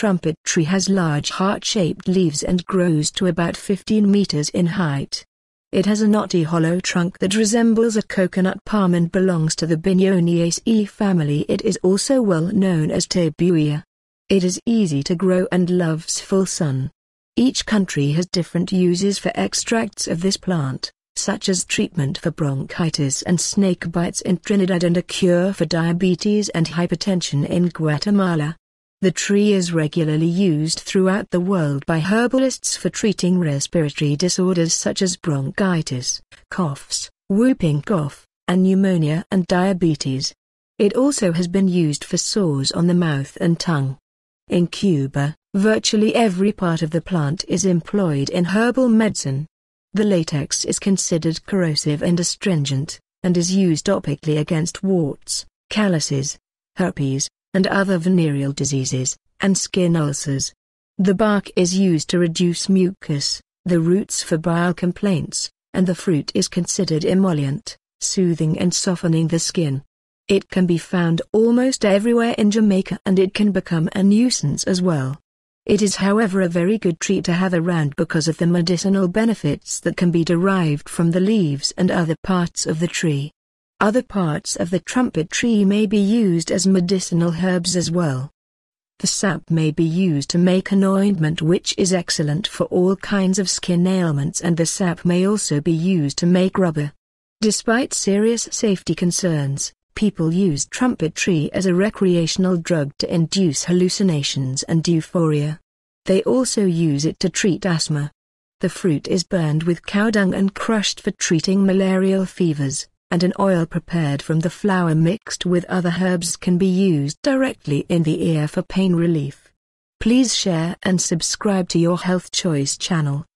trumpet tree has large heart-shaped leaves and grows to about 15 meters in height. It has a knotty hollow trunk that resembles a coconut palm and belongs to the Bignoniaceae family. It is also well known as Tabuia. It is easy to grow and loves full sun. Each country has different uses for extracts of this plant, such as treatment for bronchitis and snake bites in Trinidad and a cure for diabetes and hypertension in Guatemala. The tree is regularly used throughout the world by herbalists for treating respiratory disorders such as bronchitis, coughs, whooping cough, and pneumonia and diabetes. It also has been used for sores on the mouth and tongue. In Cuba, virtually every part of the plant is employed in herbal medicine. The latex is considered corrosive and astringent, and is used topically against warts, calluses, herpes, and other venereal diseases, and skin ulcers. The bark is used to reduce mucus, the roots for bile complaints, and the fruit is considered emollient, soothing and softening the skin. It can be found almost everywhere in Jamaica and it can become a nuisance as well. It is however a very good tree to have around because of the medicinal benefits that can be derived from the leaves and other parts of the tree. Other parts of the trumpet tree may be used as medicinal herbs as well. The sap may be used to make an ointment which is excellent for all kinds of skin ailments and the sap may also be used to make rubber. Despite serious safety concerns, people use trumpet tree as a recreational drug to induce hallucinations and euphoria. They also use it to treat asthma. The fruit is burned with cow dung and crushed for treating malarial fevers and an oil prepared from the flour mixed with other herbs can be used directly in the ear for pain relief. Please share and subscribe to your Health Choice channel.